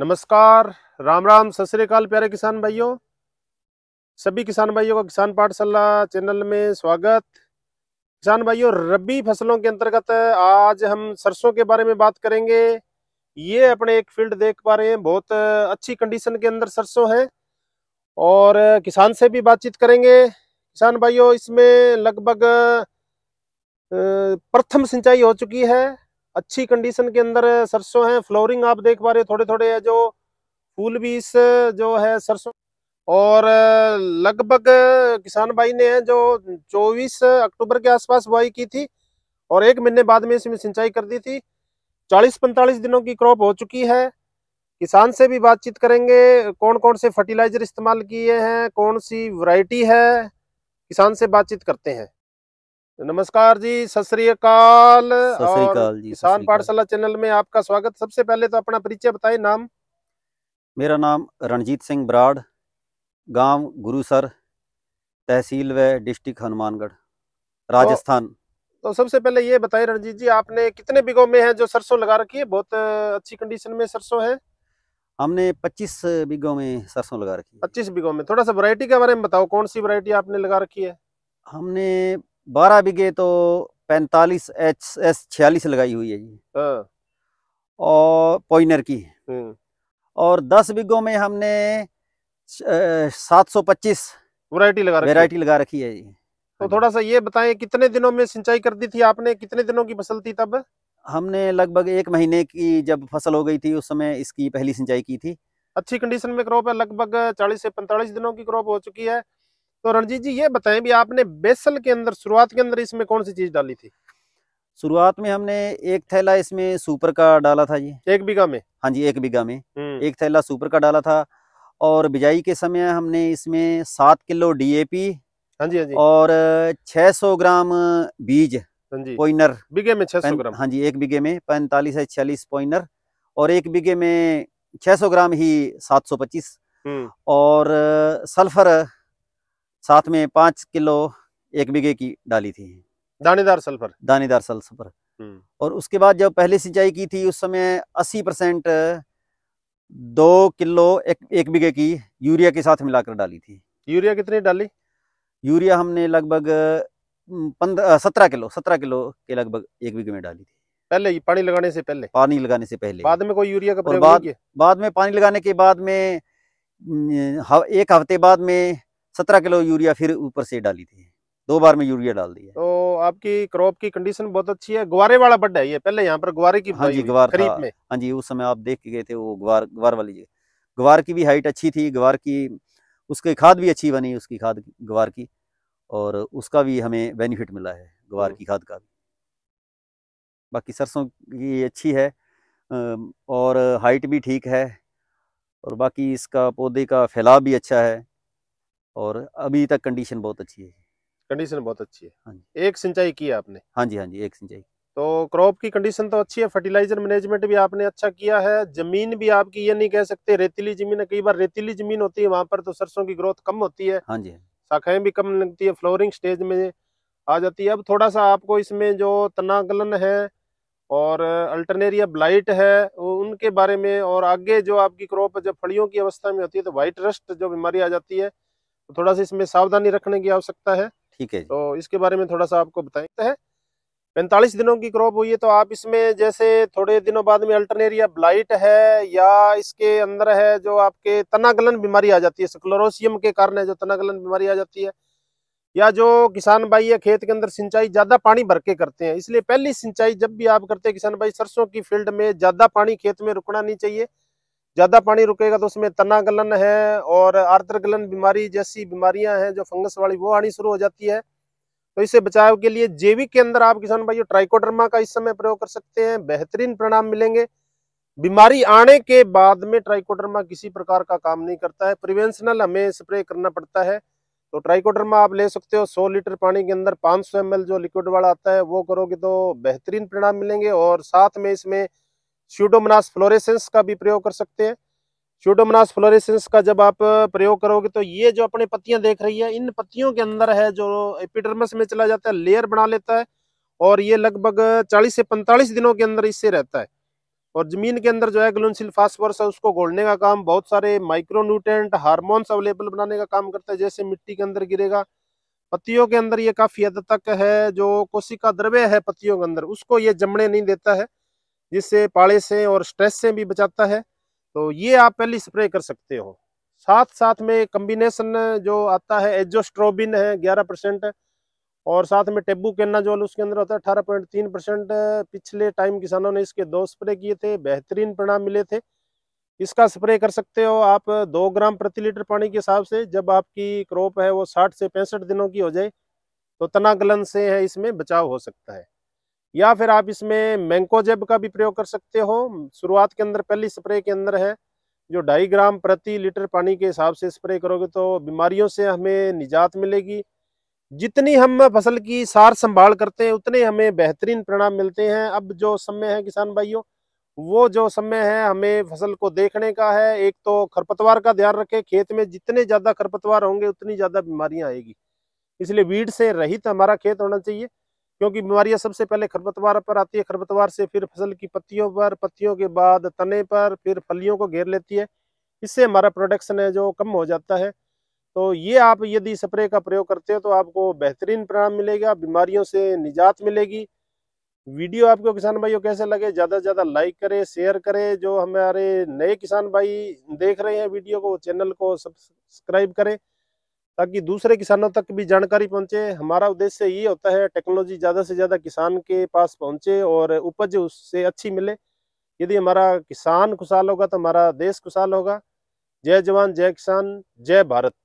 नमस्कार राम राम सत श्रीकाल प्यारे किसान भाइयों सभी किसान भाइयों का किसान पाठशाला चैनल में स्वागत किसान भाइयों रबी फसलों के अंतर्गत आज हम सरसों के बारे में बात करेंगे ये अपने एक फील्ड देख पा रहे हैं बहुत अच्छी कंडीशन के अंदर सरसों है और किसान से भी बातचीत करेंगे किसान भाइयों इसमें लगभग प्रथम सिंचाई हो चुकी है अच्छी कंडीशन के अंदर सरसों है फ्लोरिंग आप देख पा रहे हो थोड़े थोड़े है जो फूल भी इस जो है सरसों और लगभग किसान भाई ने जो 24 अक्टूबर के आसपास बुआई की थी और एक महीने बाद में इसमें सिंचाई कर दी थी 40-45 दिनों की क्रॉप हो चुकी है किसान से भी बातचीत करेंगे कौन कौन से फर्टिलाइजर इस्तेमाल किए हैं कौन सी वैरायटी है किसान से बातचीत करते हैं नमस्कार जी सत श्रीकाल किसान पाठशाला चैनल में आपका स्वागत सबसे पहले तो अपना परिचय बताए नाम मेरा नाम रणजीत सिंह बराड़ गांव गुरुसर तहसील व डिस्ट्रिक्ट हनुमानगढ़ तो राजस्थान तो, तो सबसे पहले ये बताए रणजीत जी आपने कितने बिगो में है जो सरसों लगा रखी है बहुत अच्छी कंडीशन में सरसों है हमने 25 बिगो में सरसों लगा रखी है 25 बिगो में थोड़ा सा वैरायटी के बारे में बताओ कौन सी वैरायटी आपने लगा रखी है हमने बारह बीघे तो पैंतालीस एच एस छियालीस लगाई हुई है जी हाँ। और पॉइनर की हम्म। और दस बीघों में हमने सात सौ पच्चीस वैरायटी लगा वेरायटी लगा रखी है जी तो हाँ थोड़ा सा ये बताएं कितने दिनों में सिंचाई कर दी थी आपने कितने दिनों की फसल थी तब हमने लगभग एक महीने की जब फसल हो गई थी उस समय इसकी पहली सिंचाई की थी अच्छी कंडीशन में क्रॉप है लगभग 40 से 45 दिनों की क्रॉप हो चुकी है तो रणजीत जी ये बताएं भी आपने बेसल के अंदर शुरुआत के अंदर इसमें कौन सी चीज डाली थी शुरुआत में हमने एक थैला इसमें सुपर का डाला था जी एक बीघा में हाँ जी एक बीघा में हम्म। एक थैला सुपर का डाला था और बिजाई के समय हमने इसमें सात किलो डीएपी हाँ जी हाँ जी और 600 ग्राम बीज हाँ पॉइनर बीघे में छह सौ ग्राम हाँ जी एक बीघे में पैंतालीस है छियालीस पॉइनर और एक बीघे में छह सौ ग्राम ही सात सौ पच्चीस हम्म। और सल्फर साथ में पांच किलो एक बीघे की डाली थी दानेदार सल्फर दानेदार सल्फर हम्म। और उसके बाद जब पहले सिंचाई की थी उस समय अस्सी परसेंट दो किलो एक, एक बीघे की यूरिया के साथ मिलाकर डाली थी यूरिया कितनी डाली यूरिया हमने लगभग हम्म, सत्रह किलो सत्रह किलो के लगभग एक बीघे में डाली थी पहले ही पानी लगाने से पहले पानी लगाने से पहले बाद में कोई यूरिया का और बाद बाद में पानी लगाने के बाद में हम्म, एक हफ्ते बाद में सत्रह किलो यूरिया फिर ऊपर से डाली थी दो बार में यूरिया डाल दिया तो आपकी क्रॉप की कंडीशन बहुत अच्छी है गुवारे वाला बड्डा है ये पहले यहाँ पर गुवारे की हाँ जी गुवार हाँ जी उस समय आप देख के गए थे वो गुवार गुवार वाली गुवार की भी हाइट अच्छी थी गुवार की उसकी खाद भी अच्छी बनी उसकी खाद गुवार की और उसका भी हमें बेनिफिट मिला है गुवार हम्म। की खाद का भी बाकी सरसों की अच्छी है और हाइट भी ठीक है और बाकी इसका पौधे का फैलाव भी अच्छा है और अभी तक कंडीशन बहुत अच्छी है कंडीशन बहुत अच्छी है हाँ जी एक सिंचाई की है आपने हाँ जी हाँ जी एक सिंचाई तो क्रॉप की कंडीशन तो अच्छी है फर्टिलाइजर मैनेजमेंट भी आपने अच्छा किया है जमीन भी आपकी ये नहीं कह सकते रेतीली जमीन है कई बार रेतीली जमीन होती है वहां पर तो सरसों की ग्रोथ कम होती है हाँ, हाँ जी शाखाएं भी कम लगती है फ्लोरिंग स्टेज में आ जाती है अब थोड़ा सा आपको इसमें जो तनागलन है और अल्टरनेरिया ब्लाइट है उनके बारे में और आगे जो आपकी क्रॉप जब फलियों की अवस्था में होती है तो व्हाइट रस्ट जो बीमारी आ जाती है तो थोड़ा सा इसमें सावधानी रखने की आवश्यकता है ठीक है तो इसके बारे में थोड़ा सा आपको बताते पैंतालीस दिनों की क्रॉप हुई है तो आप इसमें जैसे थोड़े दिनों बाद में अल्टरनेरिया ब्लाइट है या इसके अंदर है जो आपके तनागलन बीमारी आ जाती है स्क्लोरोसियम के कारण है जो तनागलन बीमारी आ जाती है या जो किसान भाई है खेत के अंदर सिंचाई ज़्यादा पानी भर के करते हैं इसलिए पहली सिंचाई जब भी आप करते हैं किसान भाई सरसों की फील्ड में ज़्यादा पानी खेत में रुकना नहीं चाहिए ज़्यादा पानी रुकेगा तो उसमें तना गलन है और आर्द्र गलन बीमारी जैसी बीमारियां हैं जो फंगस वाली वो आनी शुरू हो जाती है तो इसे बचाव के लिए जैविक के अंदर आप किसान भाइयों ट्राइकोडर्मा का इस समय प्रयोग कर सकते हैं बेहतरीन परिणाम मिलेंगे बीमारी आने के बाद में ट्राइकोडर्मा किसी प्रकार का काम नहीं करता है प्रिवेंशनल हमें स्प्रे करना पड़ता है तो ट्राइकोडर्मा आप ले सकते हो 100 लीटर पानी के अंदर 500 ml जो लिक्विड वाला आता है वो करोगे तो बेहतरीन परिणाम मिलेंगे और साथ में इसमें शूटोमनास फ्लोरेसेंस का भी प्रयोग कर सकते हैं शूटोमनास फ्लोरेसेंस का जब आप प्रयोग करोगे तो ये जो अपने पत्तियां देख रही है इन पत्तियों के अंदर है जो एपिडर्मस में चला जाता है लेयर बना लेता है और ये लगभग 40 से 45 दिनों के अंदर इससे रहता है और जमीन के अंदर जो है घुलनशील फास्फोरस है उसको घोलने का काम बहुत सारे माइक्रोन्यूट्रेंट हार्मोन्स अवेलेबल बनाने का काम करता है जैसे मिट्टी के अंदर गिरेगा पत्तियों के अंदर ये काफी हद तक है जो कोशिका द्रव्य है पत्तियों के अंदर उसको ये जमने नहीं देता है जिससे पाड़े से और स्ट्रेस से भी बचाता है तो ये आप पहली स्प्रे कर सकते हो साथ साथ में कम्बिनेशन जो आता है एजोस्ट्रोबिन है ग्यारह परसेंट और साथ में टेबू जो उसके अंदर होता है अठारह पॉइंट तीन परसेंट पिछले टाइम किसानों ने इसके दो स्प्रे किए थे बेहतरीन परिणाम मिले थे इसका स्प्रे कर सकते हो आप दो ग्राम प्रति लीटर पानी के हिसाब से जब आपकी क्रॉप है वो साठ से पैंसठ दिनों की हो जाए तो तना गलन से है इसमें बचाव हो सकता है या फिर आप इसमें मैंकोजेब का भी प्रयोग कर सकते हो शुरुआत के अंदर पहली स्प्रे के अंदर है जो ढाई ग्राम प्रति लीटर पानी के हिसाब से स्प्रे करोगे तो बीमारियों से हमें निजात मिलेगी जितनी हम फसल की सार संभाल करते हैं उतने हमें बेहतरीन परिणाम मिलते हैं अब जो समय है किसान भाइयों वो जो समय है हमें फसल को देखने का है एक तो खरपतवार का ध्यान रखें खेत में जितने ज़्यादा खरपतवार होंगे उतनी ज़्यादा बीमारियां आएगी इसलिए वीड से रहित हमारा खेत होना चाहिए क्योंकि बीमारियां सबसे पहले खरपतवार पर आती है खरपतवार से फिर फसल की पत्तियों पर पत्तियों के बाद तने पर फिर फलियों को घेर लेती है इससे हमारा प्रोडक्शन है जो कम हो जाता है तो ये आप यदि स्प्रे का प्रयोग करते हो तो आपको बेहतरीन परिणाम मिलेगा बीमारियों से निजात मिलेगी वीडियो आपको किसान भाइयों कैसे लगे ज़्यादा से ज़्यादा लाइक करें शेयर करें जो हमारे नए किसान भाई देख रहे हैं वीडियो को चैनल को सब्सक्राइब करें ताकि दूसरे किसानों तक भी जानकारी पहुंचे हमारा उद्देश्य ये होता है टेक्नोलॉजी ज़्यादा से ज़्यादा किसान के पास पहुंचे और उपज उससे अच्छी मिले यदि हमारा किसान खुशहाल होगा तो हमारा देश खुशहाल होगा जय जवान जय किसान जय भारत